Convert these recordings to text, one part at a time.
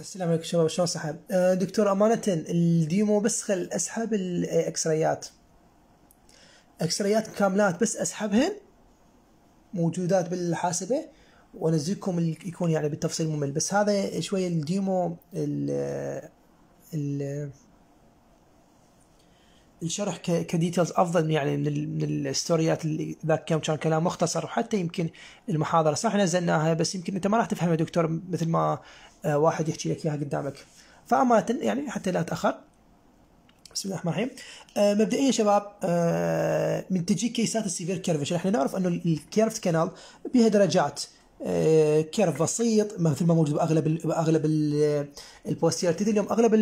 السلام عليكم شباب شلون صحة؟ أه، دكتور أمانة الديمو بس خل أسحب اكس رايات كاملات بس أسحبهن موجودات بالحاسبة وأنزلكم يكون يعني بالتفصيل ممل بس هذا شوي الديمو ال ال الشرح كديتيلز افضل يعني من من الستوريات اللي ذاك كم كان كلام مختصر وحتى يمكن المحاضره صح نزلناها بس يمكن انت ما راح تفهمها دكتور مثل ما آه، واحد يحكي لك اياها قدامك فامانه يعني حتى لا اتاخر بسم الله الرحمن الرحيم آه، مبدئيا شباب آه، من تجيك كيسات السيفير كيرفش احنا نعرف انه الكيرف كانال بها درجات كيرف بسيط مثل ما موجود باغلب باغلب البوستير تدري اليوم اغلب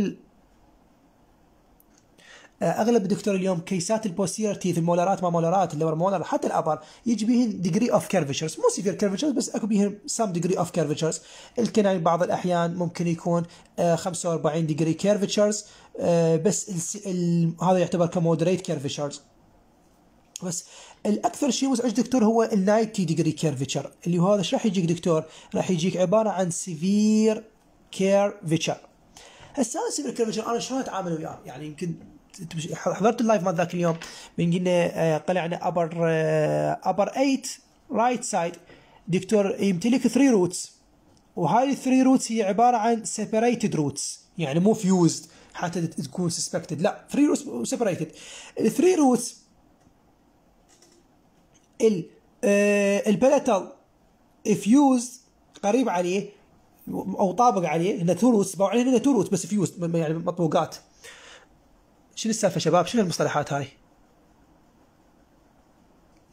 اغلب الدكتور اليوم كيسات البوستير تيث المولارات ما مولارات اللور مولار حتى الابر يجي بهن ديجري اوف كيرفتشرز مو سيفير كيرفتشرز بس اكو بهن سام ديجري اوف كيرفتشرز الكناين بعض الاحيان ممكن يكون 45 ديجري كيرفتشرز بس هذا يعتبر كمودريت كيرفتشرز بس الاكثر شيء مزعج دكتور هو ال 90 ديجري كيرفتشر اللي هو هذا ايش راح يجيك دكتور؟ راح يجيك عباره عن سيفير كيرفتشر هسه هذا السيفير كيرفتشر انا شلون اتعامل وياه؟ يعني يمكن حضرت اللايف مال ذاك اليوم من قلنا قلعنا ابر ابر 8 رايت سايد دكتور يمتلك 3 روتس وهاي 3 روتس هي عباره عن سيبريتد روتس يعني مو فيوزد حتى تكون سسبكتد لا 3 روتس سيبريتد 3 روتس ال آه، البلاتال فيوزد قريب عليه او طابق عليه هنا تو روتس هنا تو روتس بس فيوزد يعني مطبوقات شنو السالفه شباب شنو المصطلحات هاي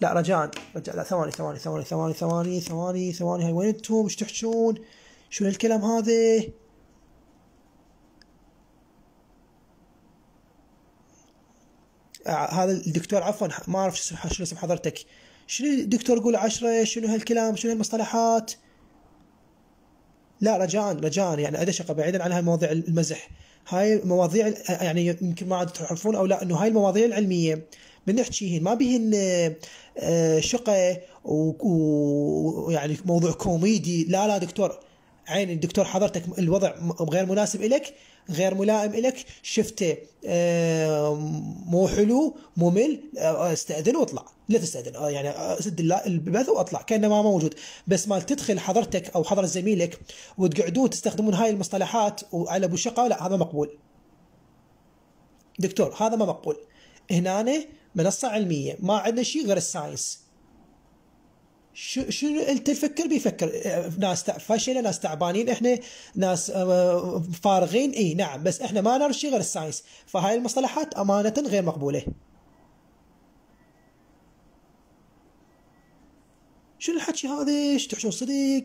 لا رجاء رجاء لا ثواني ثواني ثواني ثواني ثواني ثواني ثواني هاي وين انتم ايش تحجون شنو الكلام هذا آه، هذا الدكتور عفوا ما اعرف شنو اسم حضرتك شنو الدكتور يقول عشرة شنو هالكلام شنو هالمصطلحات لا رجاء رجاء يعني ادش بعيدا عن هالمواضيع المزح هاي المواضيع يعني يمكن ما عاد تعرفون او لا انه هاي المواضيع العلميه بنحكيهن ما بهن آه، شقه ويعني موضوع كوميدي لا لا دكتور عين الدكتور حضرتك الوضع غير مناسب لك غير ملائم إلك شفته آه، مو حلو ممل آه، استأذن واطلع لا تستأذن آه، يعني سد البث واطلع كأنه ما موجود بس مال تدخل حضرتك أو حضرة زميلك وتقعدون تستخدمون هاي المصطلحات وعلى أبو شقة لا هذا مقبول دكتور هذا ما مقبول هنا منصة علمية ما عندنا شيء غير الساينس شو شو انت تفكر بيفكر ناس فاشله ناس تعبانين احنا ناس آه، فارغين اي نعم بس احنا ما نعرف شيء غير الساينس فهاي المصطلحات امانه غير مقبوله شنو الحكي هذا ايش تحشون صدق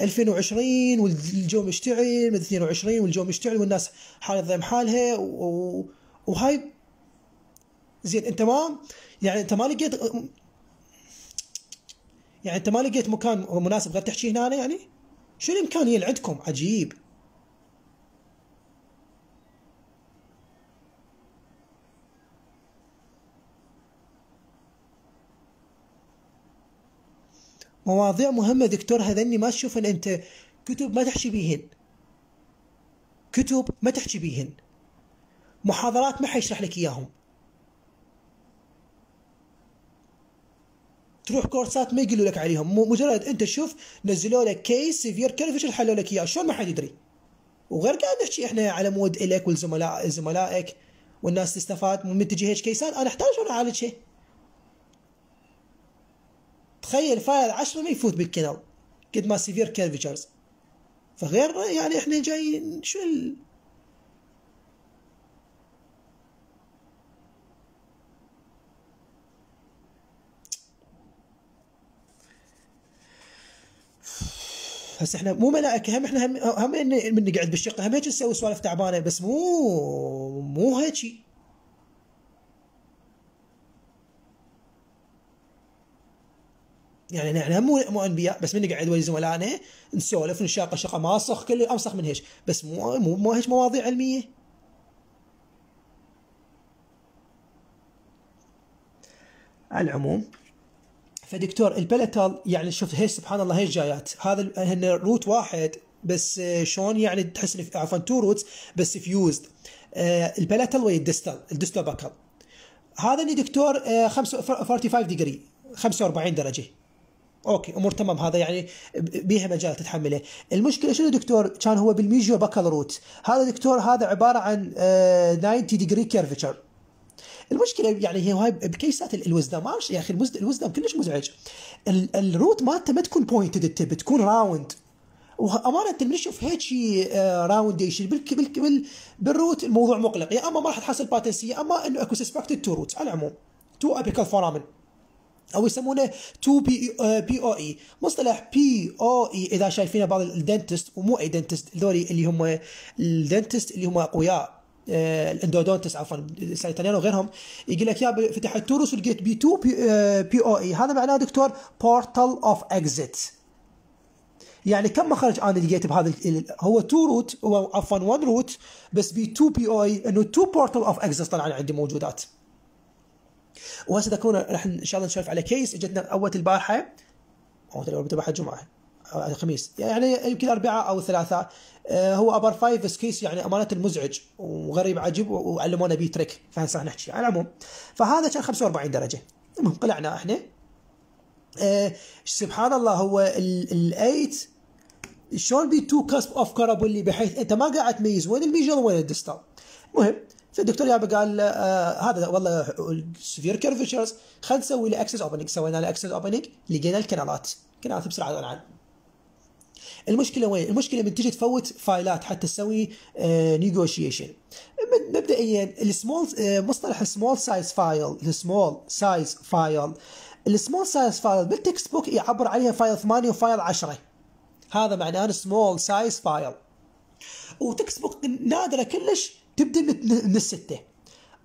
2020 والجو مشتعل 22 والجو مشتعل والناس حالة ضيم حالها و... وهاي زين انت ما يعني انت ما لقيت يعني انت ما لقيت مكان مناسب غير تحكي هنا يعني شو الامكانيه اللي عندكم عجيب مواضيع مهمه دكتور هذني ما ان انت كتب ما تحكي بيهن كتب ما تحكي بيهن محاضرات ما حيشرح لك اياهم تروح كورسات ما يقولوا لك عليهم مجرد انت تشوف نزلوا لك كيس سيفير ايش حلوا لك اياه شلون ما حد يدري وغير قاعد نحكي احنا على مود الك والزملاء زملائك والناس تستفاد من تجي هيك كيسان انا احتاج انا اعالج شيء تخيل فايل 10 ما يفوت بالكنال قد ما سيفير كيرفشرز فغير يعني احنا جايين شو ال... هسه احنا مو ملائكه هم احنا هم, هم من نقعد بالشقه هم هيك نسوي سوالف تعبانه بس مو مو هيك يعني نحن مو مو انبياء بس من نقعد ويا زملائنا نسولف نشاق شقه ماسخ كل امسخ من هيش بس مو مو مو هيش مواضيع علميه على العموم فدكتور البلاتال يعني شوف هي سبحان الله هي جايات هذا هن روت واحد بس آه، شلون يعني تحس عفوا تو روتس بس فيوزد آه، البلاتال ويا الدستال الدستال باكل هذا اللي دكتور 45 ديجري 45 درجه اوكي امور تمام هذا يعني بيها مجال تتحمله المشكله شنو دكتور كان هو بالميجيو باكال روت هذا دكتور هذا عباره عن 90 ديجري كيرفتشر المشكله يعني هي هاي بكيسات الوزدم ما يا اخي الوزدم كلش مزعج الروت مالته ما تكون بوينتد التب تكون راوند وامانه من نشوف هيك راونديشن آه، بالروت الموضوع مقلق يا اما ما راح تحصل باتنسي يا اما انه اكو سسبكتد تو روتس على العموم تو ابيكال فورامن او يسمونه 2 بي بي او اي مصطلح بي او اي اذا شايفينه بعض الدنتست ومو اي دنتست ذولي اللي هم الدنتست اللي هم اقوياء آه، الاندودونتس عفوا سايتانين وغيرهم يقول لك يا فتحت التورس ولقيت بي 2 آه، بي او اي هذا معناه دكتور بورتال اوف اكزيت يعني كم مخرج انا لقيت بهذا هو تو روت هو عفوا 1 روت بس بي 2 بي او اي انه تو بورتال اوف اكزيت طلع عندي موجودات وهسه راح ان شاء الله نشوف على كيس اجتنا اول البارحه او تقريبا بعد جمعه الخميس آه، يعني يمكن اربعاء او ثلاثاء آه، هو ابر فايف سكيس يعني امانه المزعج وغريب عجيب وعلمونا بيه تريك فهسه نحكي على العموم فهذا كان 45 درجه المهم قلعنا احنا آه، سبحان الله هو الايت شلون بي تو كاسب اوف كارابولي بحيث انت ما قاعد تميز وين الميجر وين الدستال المهم فالدكتور يابا قال آه هذا والله سفير كيرفتشرز خل نسوي له اكسس اوبننج سوينا له اكسس اوبننج لقينا الكنالات كنالات بسرعه الان المشكله وين المشكله من تجي تفوت فايلات حتى تسوي نيغوشيشن آه، مبدئيا السمول آه، مصطلح السمول سايز فايل السمول سايز فايل السمول سايز فايل بالتكست بوك يعبر عليها فايل 8 وفايل 10 هذا معناه سمول سايز فايل وتكست بوك نادره كلش تبدا من السته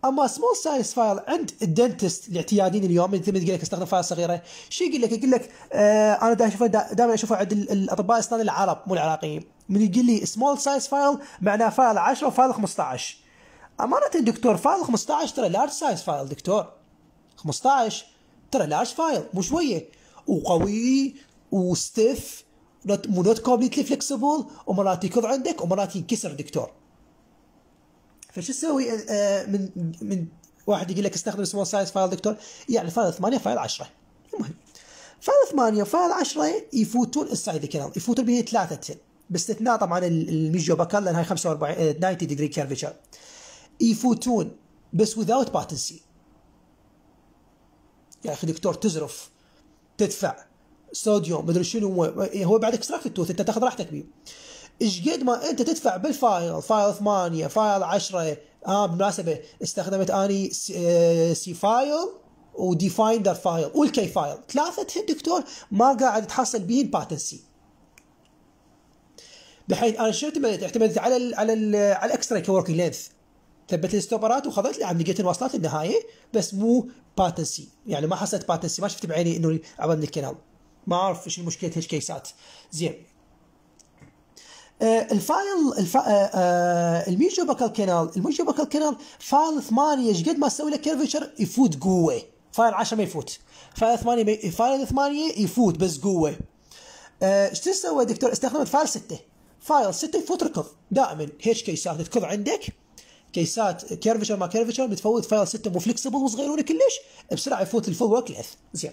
اما سمول سايز فايل عند الدنتست الاعتياديين اليوم اللي تقول لك استخدم فايل صغيره شو يقول لك؟ يقول لك آه انا دائما اشوفه دائما اشوفه عند الاطباء الاسنان العرب مو العراقيين من يقول لي سمول سايز فايل معناه فايل 10 وفايل 15 امانه دكتور فايل 15 ترى لارج سايز فايل دكتور 15 ترى لارج فايل مو شويه وقوي وستيف مو نوت كومبليتلي فلكسبل ومرات يكض عندك ومرات ينكسر دكتور فشو تسوي آه، آه، من من واحد يقول لك استخدم سمول سايز فايل دكتور يعني فايل 8 فايل 10 المهم فايل 8 وفايل 10 يفوتون السايد كانال يفوتون بين ثلاثه باستثناء طبعا الميجو باكال لان هاي 45 90 آه، ديجري كيرفتشر يفوتون بس وذاوت باتنسي يا اخي دكتور تزرف تدفع صوديوم مدري شنو هو بعد اكستراكت التوث انت تاخذ راحتك بيه ايش قد ما انت تدفع بالفايل فايل 8 فايل 10 اه بالمناسبه استخدمت اني آه، سي فايل ودي فايندر فايل والكي فايل ثلاثه دكتور ما قاعد تحصل بهن باتنسي بحيث انا شو اعتمدت؟ اعتمدت على الـ على الـ على الاكسترا كوركينج لينث ثبت لي ستوبرات وخذت لي لقيت الواصلات النهايه بس مو باتنسي يعني ما حصلت باتنسي ما شفت بعيني انه عبر الكنال ما اعرف ايش المشكله هيك كيسات زين آه، الفايل الف... آه، آه، الميجو جوبكال كنال الميجو جوبكال كنال فايل 8 ايش قد ما تسوي له كيرفتشر يفوت قوه فايل 10 ما يفوت فايل 8 ما... فايل 8 يفوت بس قوه ايش تسوي دكتور استخدمت فايل 6 فايل 6 يفوت ركض دائما هيك كيسات تركض عندك كيسات كيرفتشر ما كيرفتشر بتفوت فايل 6 مو فلكسبل وصغيرونه كلش بسرعه يفوت الفول وكلث زين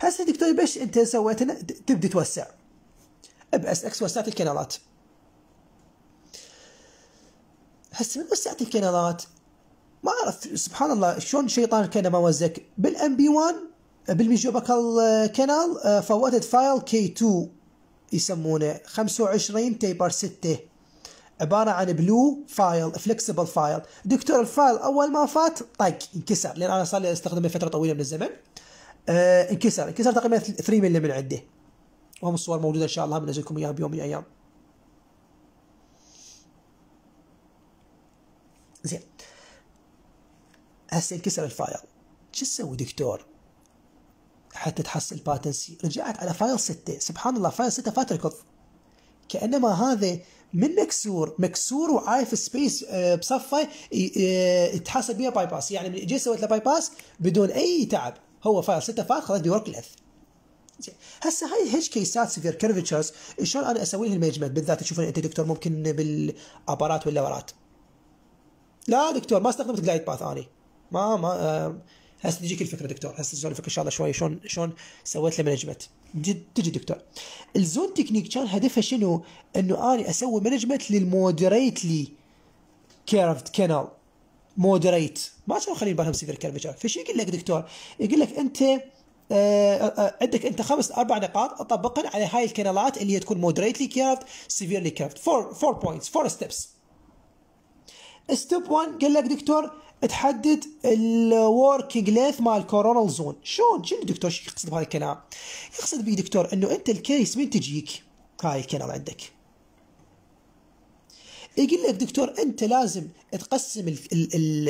هسه دكتور بش انت سويت تبدي توسع باس اكس وسعت الكنالات هسه من بس يعطيك كنرات ما اعرف سبحان الله شلون شيطان ما وزك بالام بي 1 بالميجوباكال آه، كانال آه، فوتت فايل كي 2 يسمونه 25 تيبر 6 عبارة عن بلو فايل فلكسبل فايل دكتور الفايل أول ما فات طق انكسر لأن أنا صار لي أستخدمه فترة طويلة من الزمن آه، انكسر انكسر تقريبا 3 ملي من عنده وهم الصور موجودة إن شاء الله بنزلكم إياها بيوم من الأيام زين هسه انكسر الفايل شو تسوي دكتور حتى تحصل باتنسي رجعت على فايل 6 سبحان الله فايل 6 فات ركض كانما هذا من مكسور مكسور وعايف آه، سبيس بصفه تحصل بها باي باس يعني من اجي سويت له باي باس بدون اي تعب هو فايل 6 فات خلاص بيورك لث هسه هاي هيش كيسات سيفير كيرفتشرز شلون انا اسوي لها بالذات تشوفون انت دكتور ممكن بالابارات واللورات لا دكتور ما استخدمت جلايد باث اني ما ما آه، هسه تجيك الفكره دكتور هسه سولفك ان شاء الله شوي شلون شلون سويت له مانجمنت تجي دكتور الزون تكنيك كان هدفها شنو؟ انه اني اسوي مانجمنت للمودريتلي كيرفد كانال مودريت ما كانوا خليني بالهم سيفير كيرفتشر فشو يقول لك دكتور؟ يقول لك انت آه، آه، عندك انت خمس اربع نقاط اطبقهم على هاي الكنالات اللي هي تكون مودريتلي كيرفد سيفيرلي كيرفد فور فور بوينتس فور ستيبس ستيب 1 قال لك دكتور تحدد الورك ليث مال الكورونال زون شلون شنو دكتور شو يقصد بهذا الكلام يقصد بي دكتور انه انت الكيس من تجيك هاي الكلام عندك يقول لك دكتور انت لازم تقسم ال ال ال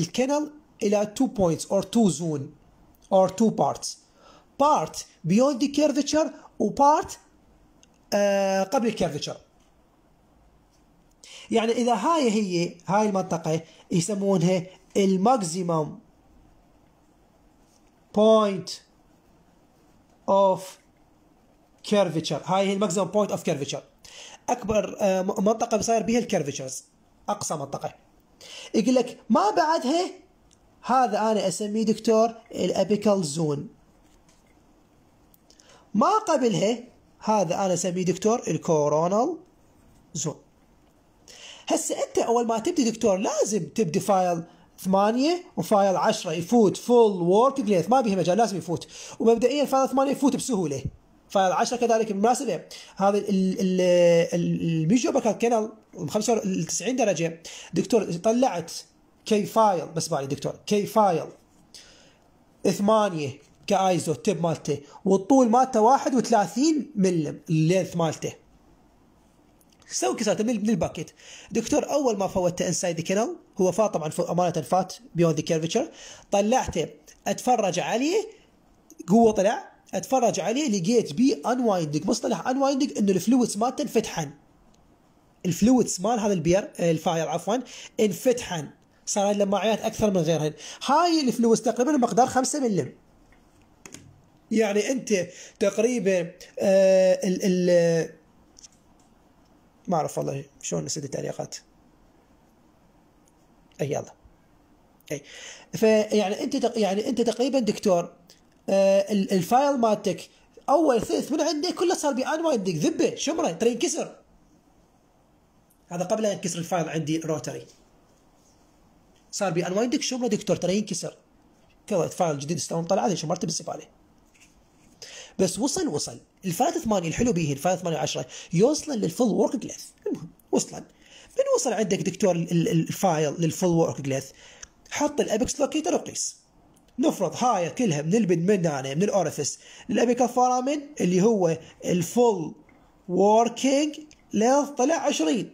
الكنل الى تو بوينتس اور تو زون اور تو بارتس بارت بيوند كيرفتشر وبارت قبل الكيرفتشر يعني إذا هاي هي هاي المنطقة يسمونها الماكسيمم بوينت اوف كيرفتشر هاي هي الماكسيمم بوينت اوف كيرفتشر اكبر آه، منطقه بصير بها الكيرفتشرز اقصى منطقه يقول لك ما بعدها هذا انا اسميه دكتور الابيكال زون ما قبلها هذا انا اسميه دكتور الكورونال زون هسه انت اول ما تبدي دكتور لازم تبدي فايل 8 وفايل 10 يفوت فول وورك ليث ما به مجال يعني لازم يفوت ومبدئيا فايل 8 يفوت بسهوله فايل 10 كذلك بالمناسبه هذا الميجو باكال ب 95 درجه دكتور طلعت كي فايل بس بالي دكتور كي فايل 8 كايزو تب مالته والطول مالته 31 ملم اللينث مالته سوي كسرته من الباكيت دكتور اول ما فوتته انسايد ذا هو فات طبعا امانه فات بيوند ذا كيرفتشر طلعته اتفرج عليه قوه طلع اتفرج عليه لقيت بي انوايندنج مصطلح انوايندنج انه الفلويدز مالته انفتحن الفلويدز مال هذا البير الفاير عفوا انفتحن صار المعيات اكثر من غيرهن هاي الفلويدز تقريبا مقدار 5 ملم يعني انت تقريبا آه ال ال ما أعرف والله شلون نسد التعليقات أي يلا أي فيعني أنت تق... يعني أنت تقريبا دكتور آه الفايل مالتك أول ثلث من عندك كله صار وايندنج ذبة شمرة ترى ينكسر هذا قبل أن ينكسر الفايل عندي روتري صار وايندنج شمرة دكتور ترى ينكسر كذا فايل جديد استلم طلع هذه شمرته بالزبالة بس وصل وصل الفات 8 الحلو به الفات 8 و10 يوصل للفول ورك جليث المهم وصل من وصل عندك دكتور الفايل للفول ورك جليث حط الابكس لوكيتر وقيس نفرض هاي كلها البن من أنا من الاوريفيس الابيكا فورامين اللي هو الفول وركينج ليث طلع 20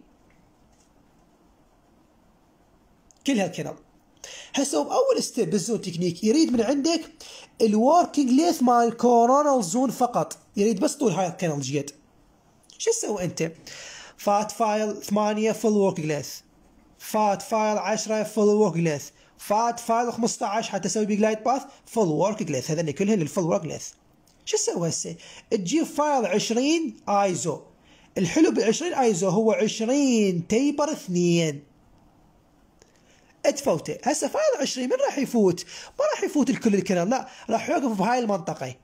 كلها كنل هسه باول ستيب بالزون تكنيك يريد من عندك الوركينج ليث مال كورونال زون فقط يريد بس طول هاي الكانال جيت شو تسوي انت؟ فات فايل 8 فول ورك ليث فات فايل 10 فول ورك ليث فات فايل 15 حتى اسوي بيج لايت باث فول ورك ليث هذول كلهن للفول ورك ليث شو تسوي هسه؟ تجيب فايل 20 ايزو الحلو بال 20 ايزو هو 20 تيبر 2 تفوته هسه فاضل 20 من راح يفوت ما راح يفوت الكل الكلام لا راح يوقف بهاي المنطقه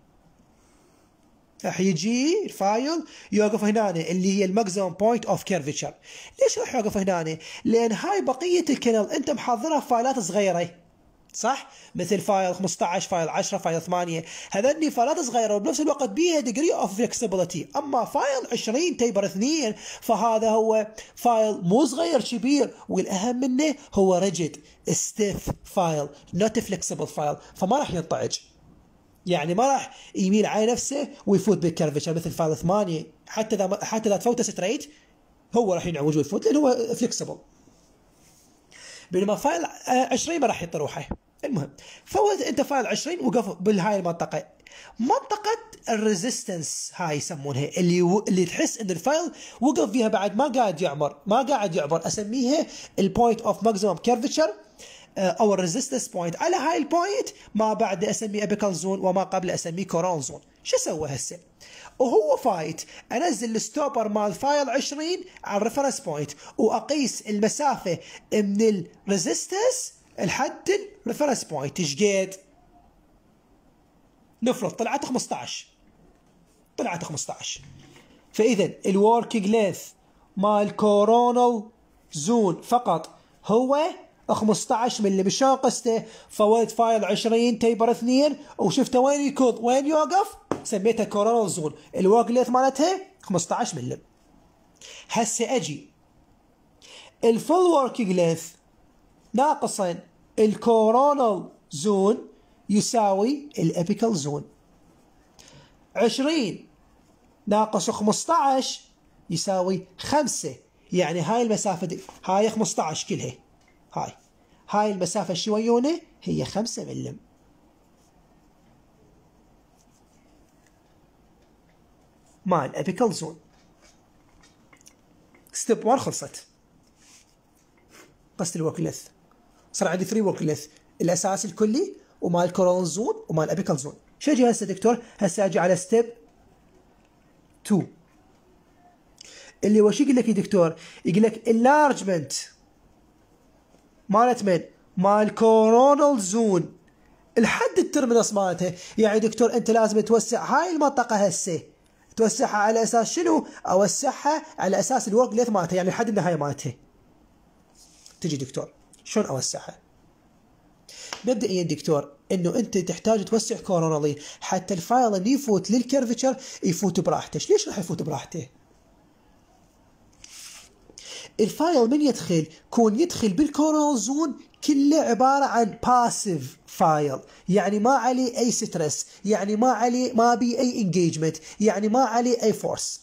راح يجي الفايل يوقف هنا اللي هي الماكسيمم بوينت اوف كيرفتشر ليش راح يوقف هنا لان هاي بقيه الكنل انت محضرها فايلات صغيره صح مثل فايل 15 فايل 10 فايل 8 هذني فايلات صغيره وبنفس الوقت بيها ديجري اوف فلكسبيتي اما فايل 20 تيبر 2 فهذا هو فايل مو صغير كبير والاهم منه هو ريجد ستيف فايل نوت فلكسبل فايل فما راح ينطعج يعني ما راح يميل على نفسه ويفوت بالكرفتشر مثل فايل 8 حتى اذا حتى اذا تفوته ستريت هو راح ينعوج ويفوت لانه هو فلكسبل بينما فايل 20 آه، ما راح يطير روحه المهم فهو انت فايل 20 وقف بالهاي المنطقه منطقة الريزيستنس هاي يسمونها اللي و... اللي تحس ان الفايل وقف فيها بعد ما قاعد يعمر ما قاعد يعمر اسميها البوينت اوف ماكسيمم كيرفتشر او الريزيستنس بوينت على هاي البوينت ما بعد اسميه ابيكال زون وما قبل اسميه كورون زون شو سوى هسه؟ وهو فايت انزل الستوبر مال فايل 20 على الريفرنس بوينت واقيس المسافه من الريزيستنس لحد الريفرنس بوينت ايش قد؟ نفرض طلعت 15 طلعت 15 فاذا الوركينج لينث مال كورونال زون فقط هو 15 ملي مشان قسته فولت فايل 20 تيبر 2 وشفته وين يكوض وين يوقف سميتها كورونال زون الورك ليت مالتها 15 ملم هسه اجي الفول وركينج ليث ناقصا الكورونال زون يساوي الابيكال زون 20 ناقص 15 يساوي 5 يعني هاي المسافة دي. هاي 15 كلها هاي هاي المسافة شويونه هي 5 ملم مع ابيكال زون ستيب 1 خلصت قصد الوركليث صار عندي 3 وركليث الاساس الكلي ومال كورون زون ومال ابيكال زون شو اجي هسه دكتور هسه اجي على ستيب 2 اللي وش يقول لك يا دكتور يقول لك اللارجمنت مالت من مال كورونال زون الحد الترمنس مالتها يعني دكتور انت لازم توسع هاي المنطقه هسه توسعها على اساس شنو؟ اوسعها على اساس الورك ليث مالتها يعني لحد النهايه مالتها. تجي دكتور شلون اوسعها؟ مبدئيا دكتور انه انت تحتاج توسع كورونالي حتى الفايل اللي يفوت للكيرفتشر يفوت براحته، ليش راح يفوت براحته؟ الفايل من يدخل كون يدخل بالكورال زون كله عبارة عن باسيف فايل يعني ما عليه أي ستريس يعني ما عليه ما بي أي انجيجمنت يعني ما عليه أي فورس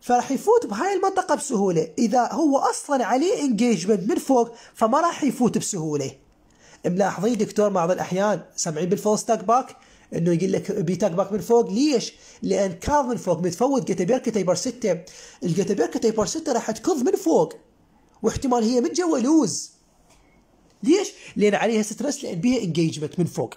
فراح يفوت بهاي المنطقة بسهولة إذا هو أصلا عليه انجيجمنت من فوق فما راح يفوت بسهولة ملاحظين دكتور بعض الأحيان سامعين بالفول ستاك باك انه يقول لك بيتاك باك من فوق ليش؟ لان كاظ من فوق بتفوت جاتابيركا تايبر 6 الجاتابيركا تايبر 6 راح تكظ من فوق واحتمال هي من جوا لوز ليش؟ لان عليها ستريس لان بيها انجيجمنت من فوق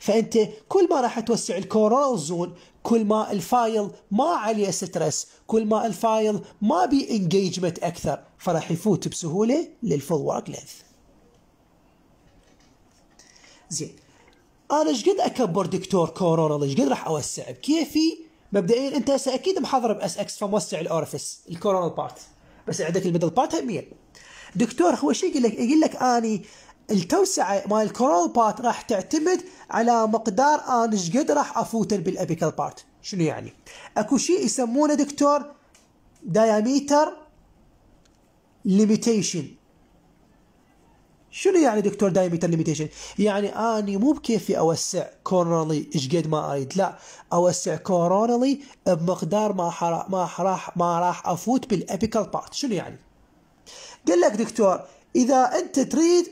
فانت كل ما راح توسع الكورال زون كل ما الفايل ما عليه ستريس كل ما الفايل ما بي انجيجمنت اكثر فراح يفوت بسهوله للفول ورك لينث زين انا ايش قد اكبر دكتور كورونا ايش قد راح اوسع بكيفي مبدئيا انت هسه اكيد محضر باس اكس فموسع الاورفس الكورونال بارت بس عندك الميدل بارت هم دكتور هو شو يقول لك؟ يقول لك اني التوسعه مال الكورونال بارت راح تعتمد على مقدار انا ايش قد راح افوت بالابيكال بارت شنو يعني؟ اكو شيء يسمونه دكتور دايميتر ليميتيشن شنو يعني دكتور دايمتر ليميتيشن؟ يعني اني مو بكيفي اوسع كورونالي ايش قد ما اريد، لا اوسع كورونالي بمقدار ما حراح ما راح ما راح افوت بالابيكال بارت، شنو يعني؟ قال لك دكتور اذا انت تريد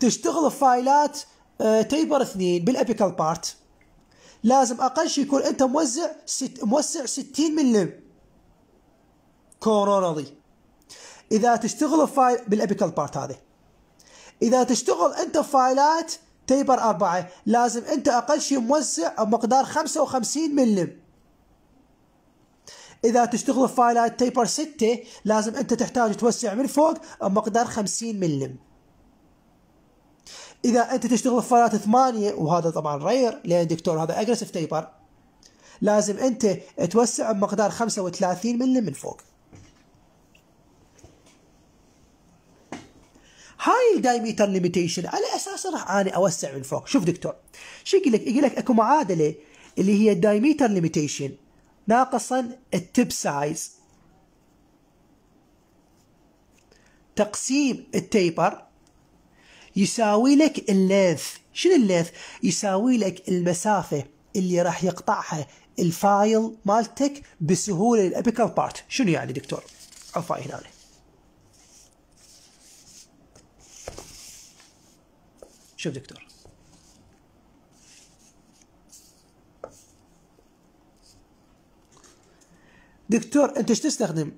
تشتغل فايلات آه، تيبر اثنين بالابيكال بارت لازم اقل شيء يكون انت موزع ست موسع 60 ملم كورونالي اذا تشتغل فايل بالابيكال بارت هذه اذا تشتغل انت فايلات تيبر أربعة لازم انت اقل شيء موسع بمقدار 55 ملم اذا تشتغل فايلات تيبر 6 لازم انت تحتاج توسع من فوق بمقدار 50 ملم اذا انت تشتغل فايلات 8 وهذا طبعا رير لان دكتور هذا اجريسيف تيبر لازم انت توسع بمقدار 35 ملم من فوق هاي الدايميتر ليميتيشن على اساس راح اني اوسع من فوق شوف دكتور شو يقول لك يقول لك اكو معادله اللي هي الدايميتر ليميتيشن ناقصا التب سايز تقسيم التيبر يساوي لك الليث شنو الليث يساوي لك المسافه اللي راح يقطعها الفايل مالتك بسهوله الابيكال بارت شنو يعني دكتور عفوا هنا شوف دكتور دكتور انت ايش تستخدم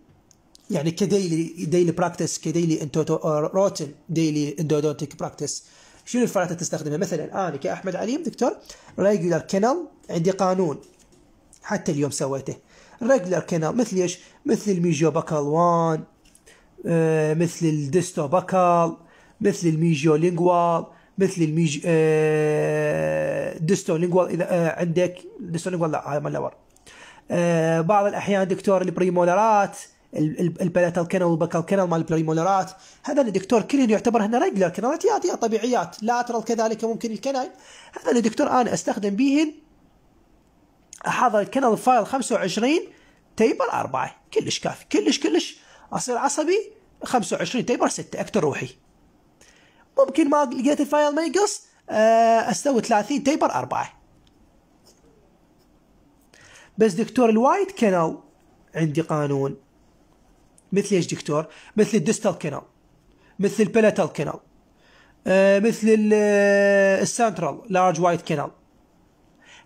يعني كديلي ديلي براكتس كديلي انتوتو روتن ديلي اندودونتيك براكتس شنو الفرات اللي تستخدمها مثلا انا كاحمد عليم دكتور ريجولار كانال عندي قانون حتى اليوم سويته ريجولار كانال مثل ايش مثل الميجيو باكال 1 آه، مثل الديستو باكال مثل الميجيو لينجوال مثل الميج ديستولينجوال آه، اذا آه، عندك ديستولينجوال لا هذا مال لور آه، بعض الاحيان دكتور البريمولرات البلاتال كنل والبكال كنل مال البريمولرات هذا الدكتور كلين يعتبر هنا ريجلر كنلات يا طبيعيات لاترال كذلك ممكن الكنل هذا الدكتور انا استخدم بيهن احضر الكنل فايل 25 تيبر 4 كلش كافي كلش كلش اصير عصبي 25 تيبر 6 اكتر روحي ممكن ما لقيت الفايل ما يقص آه، استوي 30 تيبر أربعة بس دكتور الوايد كانال عندي قانون مثل ايش دكتور؟ مثل الدستال كانال مثل البلاتال كانال آه، مثل آه، السنترال لارج وايد كانال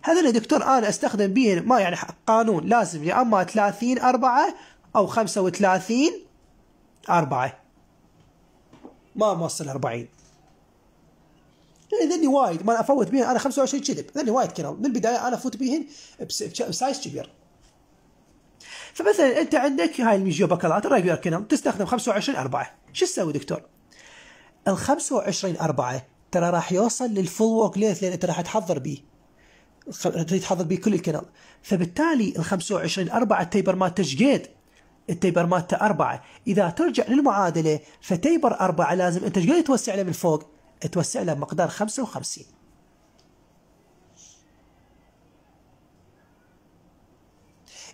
هذا دكتور انا استخدم به ما يعني قانون لازم يا اما 30 4 او 35 4 ما موصل 40 يعني ذني وايد ما افوت بهن انا 25 كذب ذني وايد كلام من البدايه انا افوت بهن بسايز كبير فمثلا انت عندك هاي الميجيو بكالات الريجولار كينوم تستخدم 25 4 شو تسوي دكتور؟ ال 25 4 ترى راح يوصل للفول ووك ليث لان انت راح تحضر بيه تريد تحضر بيه كل الكنال فبالتالي ال 25 4 التيبر مالته ايش قد؟ التيبر مالته 4 اذا ترجع للمعادله فتيبر 4 لازم انت ايش قد توسع له من فوق؟ اتوسع لها مقدار 55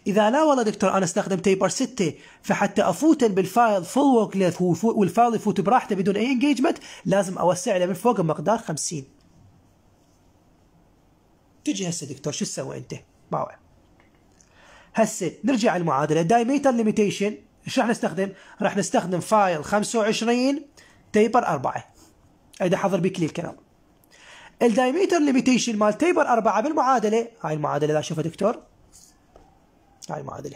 اذا لا والله دكتور انا استخدم تيبر 6 فحتى أفوت بالفايل فول ليث والفايل يفوت براحته بدون اي انجيجمنت لازم اوسع له من فوق بمقدار 50 تجي هسه دكتور شو تسوي انت؟ باوع هسه نرجع المعادله دايميتر ليميتيشن ايش راح نستخدم؟ راح نستخدم فايل 25 تيبر 4 اذا حضر بك لي الكلام الدايميتر ليميتيشن مال تيبر 4 بالمعادله هاي المعادله اذا شوفها دكتور هاي المعادله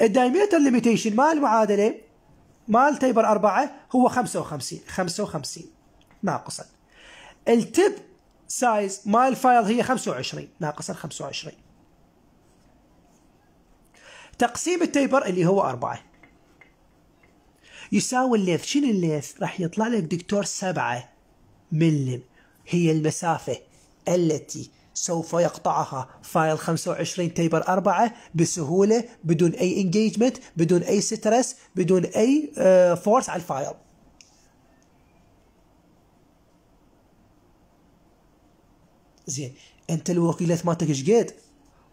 الدايميتر ليميتيشن مال المعادله مال تيبر 4 هو 55 55 ناقصا التب سايز مال فايل هي 25 ناقصا 25 تقسيم التيبر اللي هو 4 يساوي الليث شنو الليث راح يطلع لك دكتور سبعة ملم هي المسافة التي سوف يقطعها فايل 25 تيبر 4 بسهولة بدون أي انجيجمنت بدون أي سترس بدون أي فورس آه، على الفايل زين انت الوركينج ليث مالتك ايش قد؟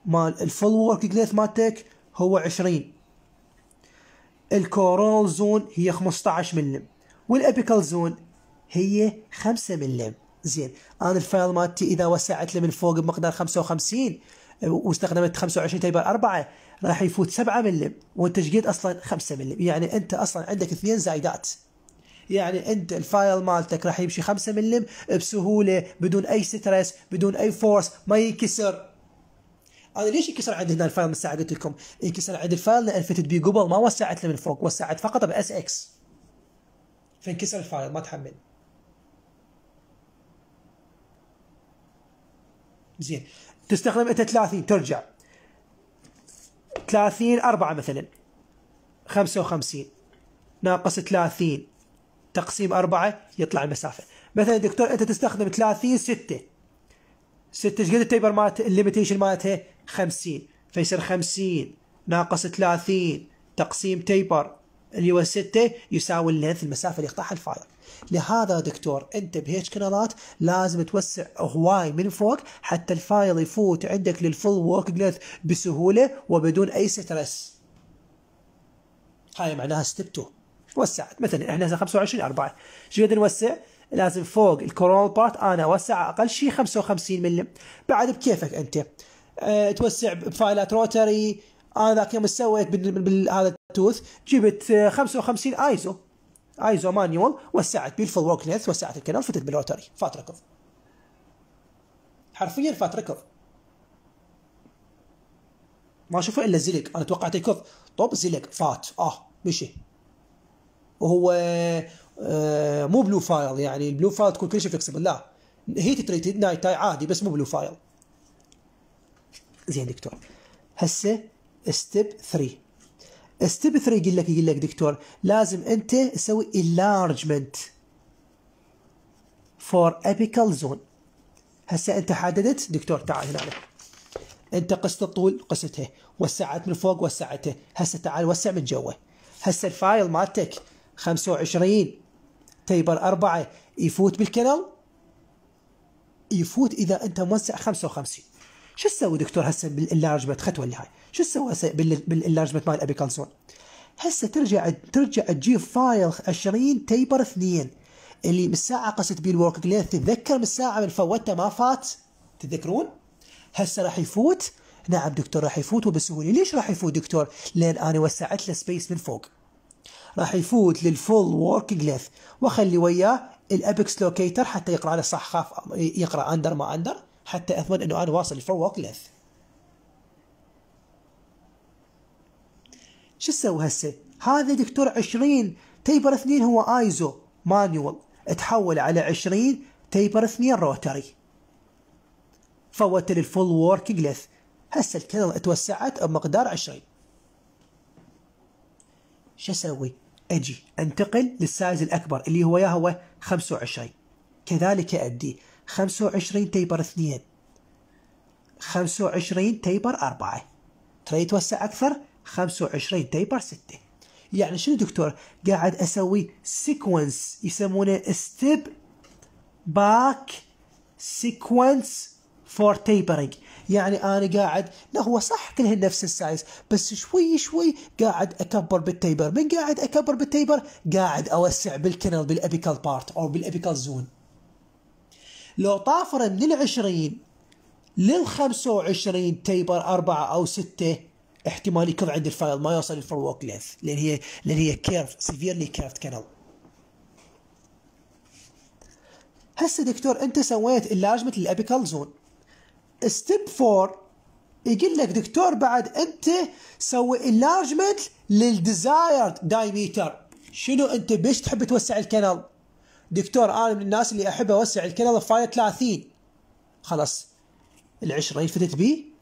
مال الفول وركينج ليث مالتك هو 20 الكورال زون هي 15 ملم والابيكال زون هي 5 ملم زين انا الفايل مالتي اذا وسعت له من فوق بمقدار 55 واستخدمت 25 تيبر 4 راح يفوت 7 ملم وانت قد اصلا 5 ملم يعني انت اصلا عندك اثنين زايدات يعني انت الفايل مالتك راح يمشي 5 ملم بسهوله بدون اي ستريس بدون اي فورس ما ينكسر انا ليش انكسر عندي هنا الفايل من الساعه قلت لكم انكسر عندي الفايل لان فتت بي جوجل ما وسعت له من فوق وسعت فقط باس اكس فانكسر الفايل ما تحمل زين تستخدم انت 30 ترجع 30 4 مثلا 55 ناقص 30 تقسيم 4 يطلع المسافه مثلا دكتور انت تستخدم 30 6 6 ايش قد التيبر مالت الليمتيشن مالتها 50 فيصير 50 ناقص 30 تقسيم تيبر اللي هو 6 يساوي اللينث المسافه اللي يقطعها الفاير لهذا دكتور انت بهيج كنالات لازم توسع هواي من فوق حتى الفايل يفوت عندك للفول وورك لينث بسهوله وبدون اي ستريس هاي معناها ستيب 2 وسعت مثلا احنا هسه 25 4 شو بدنا نوسع؟ لازم فوق الكورونال بارت انا اوسع اقل شيء 55 ملم بعد بكيفك انت آه، توسع بفايلات روتري انا ذاك يوم سويت بهذا التوث جبت 55 آه، ايزو ايزو مانيول وسعت بيلفل ورك نيث وسعت الكنال فتت بالروتري فات ركض حرفيا فات ركض ما اشوفه الا زلق انا توقعت يكض طب زلق فات اه مشي وهو آه مو بلو فايل يعني البلو فايل تكون كل شيء فلكسبل لا هي تريتد نايت تاي عادي بس مو بلو فايل زين دكتور هسه ستيب 3 ستيب 3 يقول لك يقول لك دكتور لازم انت تسوي انلارجمنت فور ابيكال زون هسه انت حددت دكتور تعال هنا انت قست الطول قسته وسعت من فوق وسعته هسه تعال وسع من جوا هسه الفايل مالتك 25 تيبر 4 يفوت بالكنل يفوت اذا انت موسع 55 شو سوى دكتور هسه بالانلارجمنت خطوه اللي هاي شو سوى هسه بالانلارجمنت مال ابي كونسول هسه ترجع ترجع تجيب فايل 20 تيبر 2 اللي من الساعه قصت بيه الورك جليث تتذكر من الساعه من فوتها ما فات تتذكرون هسه راح يفوت نعم دكتور راح يفوت وبسهوله ليش راح يفوت دكتور لان انا وسعت له سبيس من فوق راح يفوت للفول ورك جليث واخلي وياه الابكس لوكيتر حتى يقرا له صح خاف يقرا اندر ما اندر حتى اضمن انه انا واصل الفور واكلف شو تسوي هسه؟ هذا دكتور 20 تيبر 2 هو ايزو مانيوال تحول على 20 تيبر 2 روتري فوت الفول وورك جلث هسه الكنل توسعت بمقدار 20 شو اسوي؟ اجي انتقل للسايز الاكبر اللي هو يا هو 25 كذلك ادي خمسة وعشرين تيبر اثنين خمسة وعشرين تيبر أربعة ترى يتوسع أكثر خمسة وعشرين تيبر ستة يعني شنو دكتور قاعد أسوي سيكونس يسمونه ستيب باك سيكونس فور تيبرنج يعني انا قاعد لا هو صح كلهن نفس السايز بس شوي شوي قاعد اكبر بالتيبر من قاعد اكبر بالتيبر قاعد اوسع بالكنل بالابيكال بارت او بالابيكال زون لو طافر من العشرين للخمسة وعشرين تيبر أربعة أو ستة احتمال يكون عند الفايل ما يوصل ووك لينث لأن هي لأن هي كيرف سيفيرلي كيرف كانل هسه دكتور أنت سويت اللاجمنت للأبيكال زون ستيب فور يقول لك دكتور بعد أنت سوي اللاجمنت للديزايرد دايميتر شنو أنت بيش تحب توسع الكنال دكتور انا من الناس اللي احب اوسع الكلى ضفايه 30 خلاص ال 20 يلفتت بي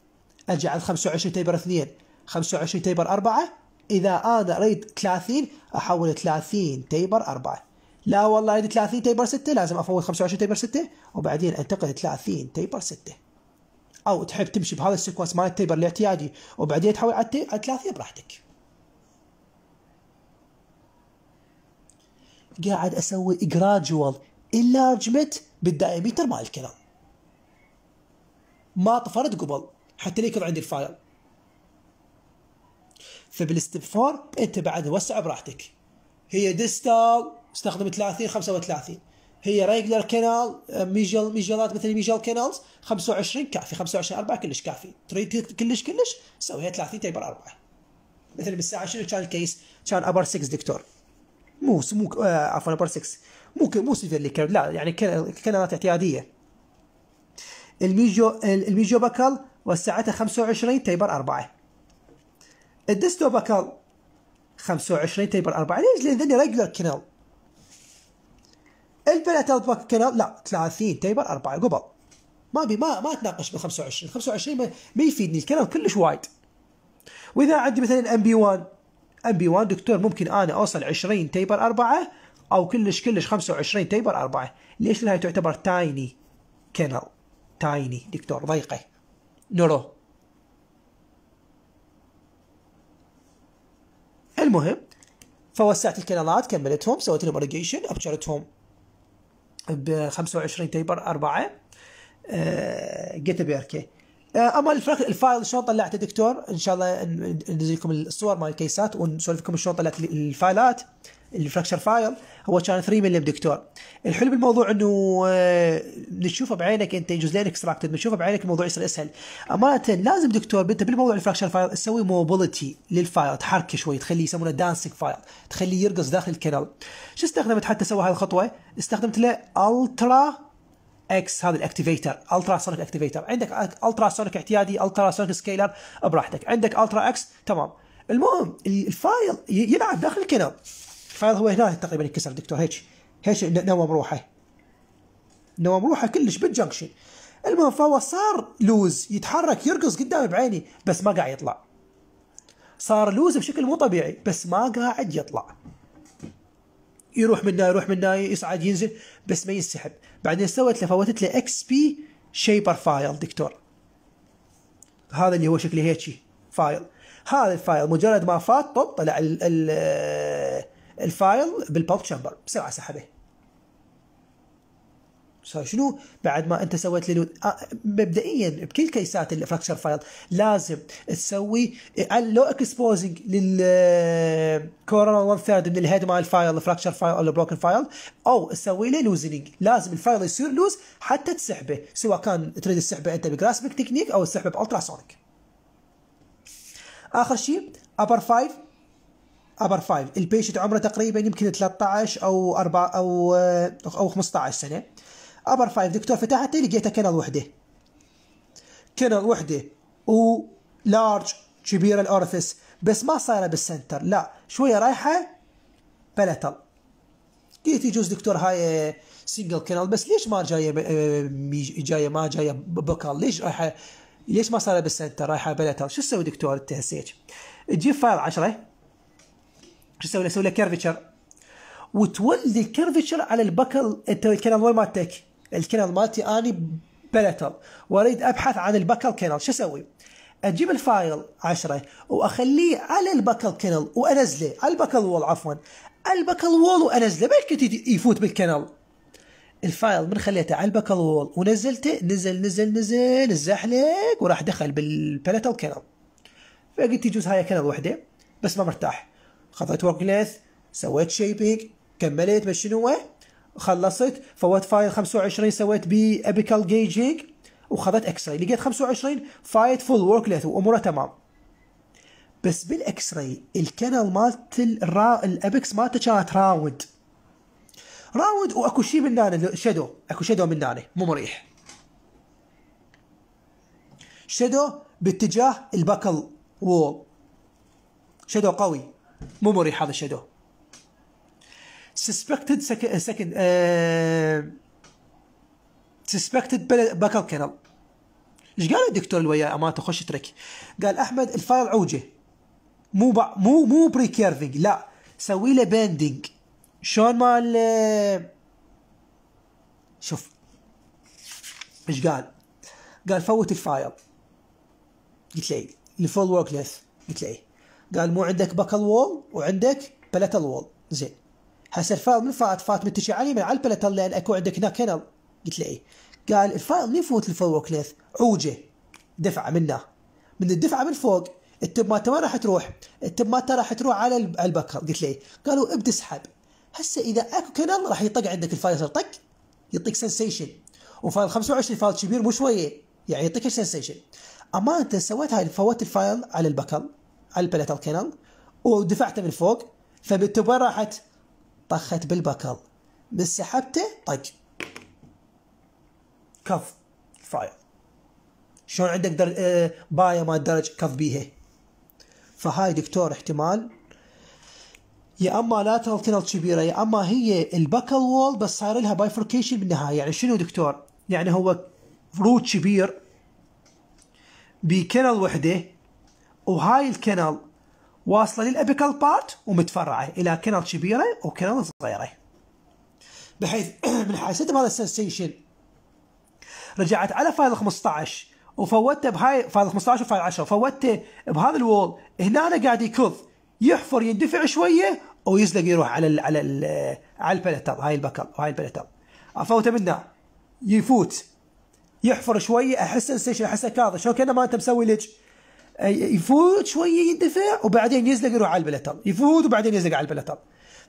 اجعل 25 تيبر 2 25 تيبر 4 اذا انا اريد 30 احول 30 تيبر 4 لا والله اريد 30 تيبر 6 لازم افوت 25 تيبر 6 وبعدين انتقل 30 تيبر 6 او تحب تمشي بهذا السيكونس مال التيبر الاعتيادي وبعدين تحول على 30 براحتك قاعد اسوي جراجوال انلارجمنت بالدايمتر مال الكلام ما طفرت قبل حتى لي يكون عندي الفايل فبالستيب 4 انت بعد وسع براحتك هي ديستال استخدم 30 35 هي ريجلر كانال ميجل ميجلات مثل ميجل كانالز 25 كافي 25 4 كلش كافي تريد كلش كلش سويها 30 تكبر 4 مثل بالساعه شنو كان الكيس كان ابر 6 دكتور مو مو آه، عفوا بار 6 مو مو سيفيرلي كيرد لا يعني كلمات اعتياديه الميجو الميجو باكال وسعتها 25 تيبر 4 الدستو باكال 25 تيبر 4 ليش؟ لان ذني ريجولر كنال البلاتال باك كنال لا 30 تيبر 4 قبل ما بي ما ما اتناقش بال 25 25 ما, يفيدني الكنال كلش وايد واذا عندي مثلا ام بي 1 ام بي 1 دكتور ممكن انا اوصل 20 تيبر 4 او كلش كلش 25 تيبر 4 ليش لها تعتبر تايني كنل تايني دكتور ضيقه نورو المهم فوسعت الكنالات كملتهم سويت لهم اريجيشن ابشرتهم ب 25 تيبر 4 جيت بيركي آه، اما الفايل شلون طلعته دكتور ان شاء الله ننزل لكم الصور مال الكيسات ونسولف لكم شلون طلعت الفايلات الفراكشر فايل هو كان 3 مليم دكتور الحلو بالموضوع انه آه، نشوفه بعينك انت يجوز لين اكستراكتد نشوفه بعينك الموضوع يصير اسهل امانه لازم دكتور انت بالموضوع الفراكشر فايل تسوي موبيلتي للفايل تحركه شوي تخليه يسمونه دانسينج فايل تخليه يرقص داخل الكنال شو استخدمت حتى اسوي هاي الخطوه استخدمت له الترا اكس هذا الاكتيفيتر الترا سونيك اكتيفيتر عندك الترا سونيك اعتيادي الترا سونيك سكيلر براحتك عندك الترا اكس تمام المهم الفايل يلعب داخل الكنب الفايل هو هنا تقريبا انكسر دكتور هيك هيك نوم روحه نوم روحه كلش بالجنكشن المهم فهو صار لوز يتحرك يرقص قدامي بعيني بس ما قاعد يطلع صار لوز بشكل مو طبيعي بس ما قاعد يطلع يروح منا يروح منا يصعد ينزل بس ما ينسحب بعدين سويت له فوتت له اكس بي شيبر فايل دكتور هذا اللي هو شكله هيك فايل هذا الفايل مجرد ما فات طلع الفايل بالبوب تشامبر بسرعه سحبه شنو بعد ما انت سويت لي آه، مبدئيا بكل كيسات الفراكشر فايل لازم تسوي لو اكسبوزنج للكورونا 1 ثيرد من الهيد مال الفايل الفراكشر فايل او البروكن فايل او تسوي له لوزنج لازم الفايل يصير لوز حتى تسحبه سواء كان تريد تسحبه انت بجراسبك تكنيك او تسحبه بالتراسونيك اخر شيء ابر 5 ابر 5 البيشنت عمره تقريبا يمكن 13 او 4 او آه، او 15 سنه ابر فايف دكتور فتحته لقيته كنل وحده كنل وحده و لارج كبيره الاورفيس بس ما صايره بالسنتر لا شويه رايحه بلتل قلت يجوز دكتور هاي سنجل آه، كنل بس ليش ما جايه آه، جايه ما جايه بوكال ليش رايحه ليش ما صايره بالسنتر رايحه بلتل شو تسوي دكتور انت هسيج تجيب فايل 10 شو تسوي له؟ تسوي له كيرفتشر وتولي الكيرفتشر على البكل انت الكنل وين مالتك؟ الكنال مالتي اني بلتر واريد ابحث عن البكل كنال شو اسوي؟ اجيب الفايل 10 واخليه على البكل كنال وانزله على البكل وول عفوا البكل وول وانزله ما يفوت بالكنال الفايل من خليته على البكل وول ونزلته نزل نزل نزل الزحلق وراح دخل بالبلتر كنال فقلت يجوز هاي كنال وحده بس ما مرتاح خذيت ورك سويت شيبينج كملت بس شنو خلصت فوت فايل 25 سويت بي ابيكال جيجينج وخذت اكس راي لقيت 25 فايت فول ورك ليث واموره تمام بس بالاكس راي الكنال مالت الرا... الابكس مالته كانت راوند راوند واكو شيء من هنا شادو اكو شادو من هنا مو مريح شادو باتجاه البكل وول شادو قوي مو مريح هذا الشادو suspected uh, second, سسبكتد uh, suspected باكر كيرل ايش قال الدكتور اللي وياه امانه خش ترك قال احمد الفايل عوجه مو با مو مو بري كيرفنج لا سوي له باندنج شلون مال آه، شوف ايش قال قال فوت الفايل قلت له الفول إيه؟ ورك ليث قلت له إيه؟ قال مو عندك باكل وول وعندك بلاتل وول زين هسه الفايل من فات فات متجي علي من على البلتر لان اكو عندك هنا كنل قلت له اي قال الفايل من يفوت الفور كليث عوجه دفعه منه من الدفعه من فوق التب مالته وين راح تروح؟ التب مالته راح تروح على البكر قلت له إيه؟ قالوا ابد اسحب هسه اذا اكو كنل راح يطق عندك الفايل يصير طق يعطيك سنسيشن وفايل 25 فايل كبير مو شويه يعني يعطيك سنسيشن اما انت سويت هاي فوت الفايل على البكر على البلتر كنل ودفعته من فوق فبالتب وين راحت؟ طخت بالبكل بس سحبته طق كف كفايه شلون عندك در... آه، باية ما درج كف بيها فهاي دكتور احتمال يا اما لاترال تنل كبيره يا اما هي البكل وول بس صاير لها بايفركيشن بالنهايه يعني شنو دكتور؟ يعني هو روت كبير بكنل وحده وهاي الكنل واصله للابيكال بارت ومتفرعه الى كنر كبيره وكنر صغيره بحيث من حسيت بهذا السنسيشن رجعت على فايل 15 وفوتته بهاي فايل 15 وفايل 10 فوتته بهذا الوول هنا أنا قاعد يكض يحفر يندفع شويه ويزلق يروح على الـ على الـ على البلتر هاي البكر وهاي البلتر افوته منه يفوت يحفر شويه احس سنسيشن احسه كاظ شو كانه ما انت مسوي لج يفوت شويه يندفع وبعدين يزلق يروح على البلاتال يفوت وبعدين يزلق على البلاتال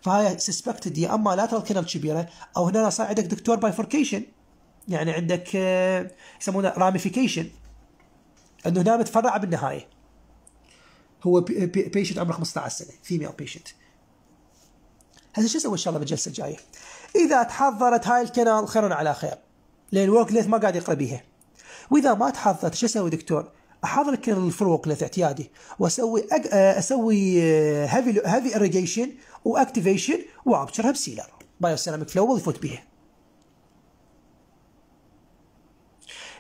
فهاي سسبكتد يا اما لاترال كنال كبيره او هنا صار عندك دكتور بايفوركيشن يعني عندك آه، يسمونه راميفيكيشن انه هنا متفرع بالنهايه هو بيشنت عمره 15 سنه فيميل بيشنت هسه شو اسوي ان شاء الله بالجلسه الجايه اذا تحضرت هاي الكنال خير على خير لان الورك ليث ما قاعد يقرا بيها واذا ما تحضرت شو اسوي دكتور احضر الفروق اللي تحت اعتيادي واسوي أج... آه، اسوي هيفي هيفي اريجيشن واكتيفيشن وابشرها بسيلر بايو سيراميك فلو يفوت بيها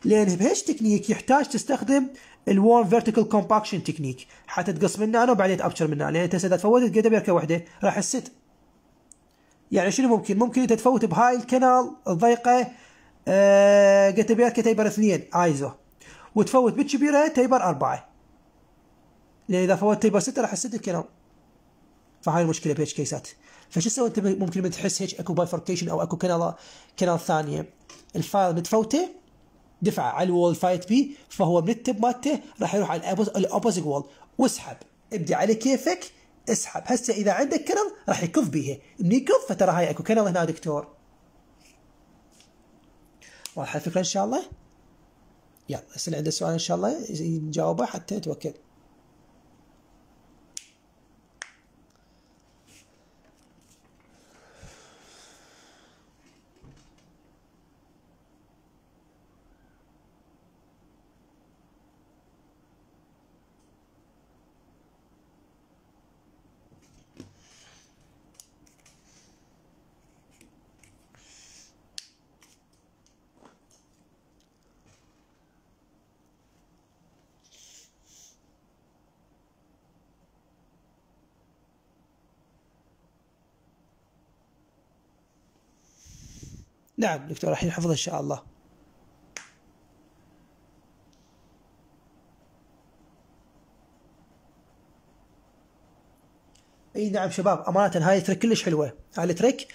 لان بهيش تكنيك يحتاج تستخدم الوارم فيرتيكال كومباكشن تكنيك حتى تقص منه انا وبعدين تابشر منه لان انت اذا تفوتت قد بركه واحده راح تسد يعني شنو ممكن؟ ممكن انت تفوت بهاي الكنال الضيقه آه قد بركه تيبر اثنين ايزو وتفوت بالكبيره تيبر أربعة لأن إذا فوت تيبر ستة راح تسد الكلام فهاي المشكله بهيك كيسات فشو تسوي انت ممكن لما تحس هيك اكو بايفركيشن او اكو كنالة كنال ثانيه الفايل متفوته دفعه على الوول فايت بي فهو من التب مالته راح يروح على الاوبوزيت وول واسحب ابدي على كيفك اسحب هسه اذا عندك كنل راح يكف بيها من يكف فترى هاي اكو كنل هنا دكتور واضحه الفكره ان شاء الله يلا هسه عنده سؤال ان شاء الله يجاوبه حتى يتوكل نعم دكتور راح يحفظ إن شاء الله اي نعم شباب امانه هاي ترك كلش حلوه هاي الترك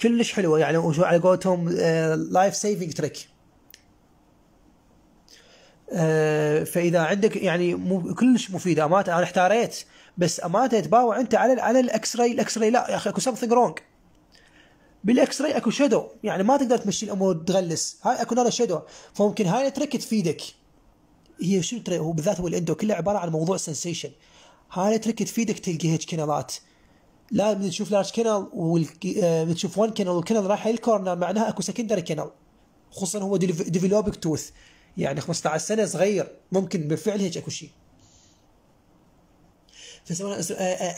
كلش حلوه يعني على قولتهم لايف سيفنج تريك فاذا عندك يعني مو كلش مفيده امانه انا احتاريت بس امانه تباوع انت على على الاكس راي الاكس راي لا يا اخي اكو سمثينج رونج بالاكس راي اكو شادو يعني ما تقدر تمشي الامور تغلس هاي اكو نار شادو فممكن هاي التركه تفيدك هي شنو ترى هو بالذات هو الاندو كله عباره عن موضوع سنسيشن هاي التركه تفيدك تلقى هيك كنالات لا بتشوف لارج كنال آه، بتشوف ون كنال والكنال رايح الكورنر معناها اكو سكندري كنال خصوصا هو ديفلوبك توث يعني 15 سنه صغير ممكن بالفعل هيك اكو شيء تسمونها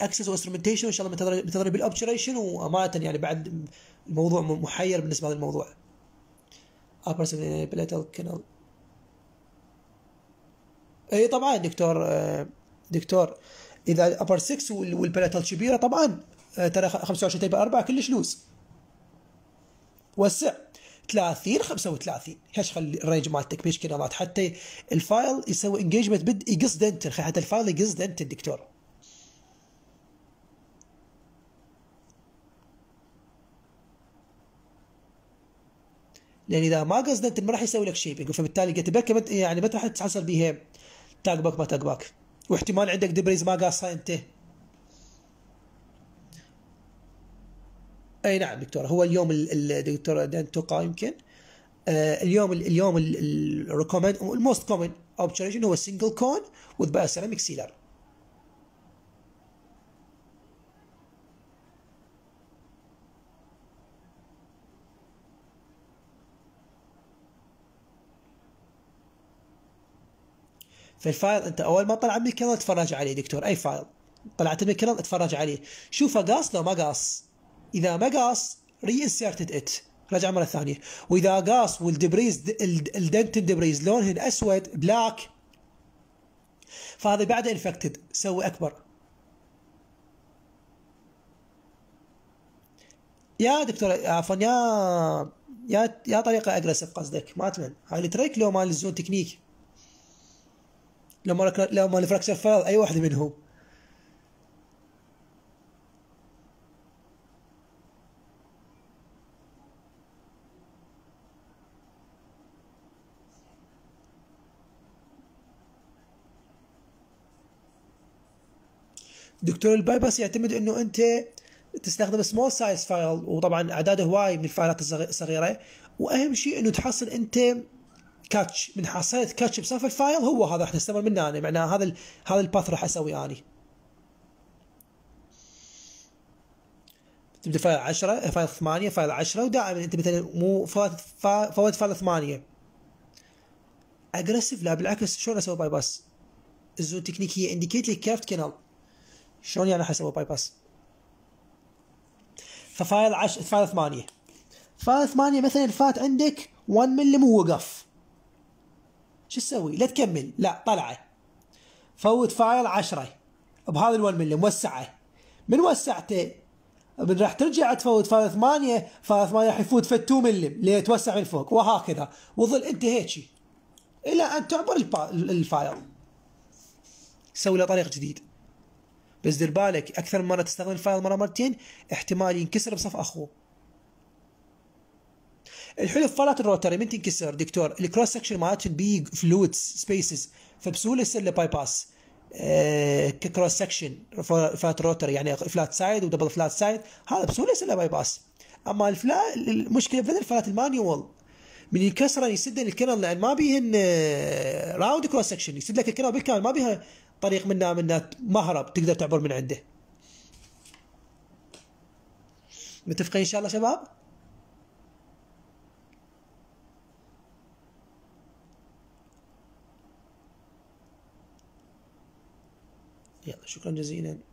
اكسس وانسترومنتيشن وان شاء الله بتضرب بالاوبشريشن وامانه يعني بعد الموضوع محير بالنسبه لهذا الموضوع اي طبعا دكتور دكتور اذا ابر 6 والبلاتال كبيره طبعا ترى 25 تيبل 4 كلش لوز وسع 30 35 ايش خلي الرينج مالتك بيش كذا حتى الفايل يسوي انجيجمنت بد يقص دنتن حتى الفايل يقص دنتن دكتور لان يعني اذا ما قصدت ما راح يسوي لك شيء فبالتالي بك يعني ما راح تحصل بيها تاج باك ما تاج باك واحتمال عندك دبريز ما قاصه انت اي نعم دكتور هو اليوم الدكتور دان توقع يمكن آه اليوم اليوم الريكومند الموست كومن اوبشن هو سنجل كون وذ بايو سيراميك سيلر فالفايل انت اول ما طلع من يلا اتفرج عليه دكتور اي فايل طلعت من يلا اتفرج عليه شوفه قاص لو ما قاص اذا ما قاص ري انسيرتد ات رجع مره ثانيه واذا قاص والدبريز الدنتن دبريز لونهن اسود بلاك فهذا بعده انفكتد سوي اكبر يا دكتور عفوا يا يا يا طريقه اجريسف قصدك ما اتمنى هاي التريك لو مال الزون تكنيك لو مالك لو مال فراكشر فايل اي واحد منهم دكتور البايباس يعتمد انه انت تستخدم سمول سايز فايل وطبعا اعداد هواي من الفايلات الصغيره واهم شيء انه تحصل انت كاتش من حصلت كاتش بصف الفايل هو هذا راح نستمر منه انا يعني معناها هذا الـ هذا الباث راح اسويه اني تبدا فايل 10 فايل 8 فايل 10 ودائما انت مثلا مو فوت فوت فايل 8 اجريسيف لا بالعكس شلون اسوي باي باس تكنيك تكنيكيه انديكيت لي كرافت كانال شلون يعني راح اسوي باي باس ففايل 10 فايل 8 فايل 8 مثلا فات عندك 1 ملي مو وقف شو تسوي لا تكمل لا طلعه فوت فايل 10 بهذا ال1 ملي موسعه من وسعته من راح ترجع تفوت فايل 8 فايل 8 راح يفوت في 2 ملم ليتوسع من فوق وهكذا وظل انت هيك الى ان تعبر الفايل سوي له طريق جديد بس دير بالك اكثر من مره تستخدم الفايل مره مرتين احتمال ينكسر بصف اخوه الحلف آه، فلات الروتر من تنكسر دكتور الكروس سكشن ما بي فلويد سبيسز فبسهوله له باي باس كروس ككروس سكشن فلات روتر يعني فلات سايد ودبل فلات سايد هذا بسهوله له باي باس اما الفلا المشكله في الفلات المانيوال من ينكسر يسد الكنال لان ما بيهن راوند كروس سكشن يسد لك الكنال بالكامل ما بيها طريق منا منها مهرب تقدر تعبر من عنده متفقين ان شاء الله شباب؟ يلا شكرا جزيلا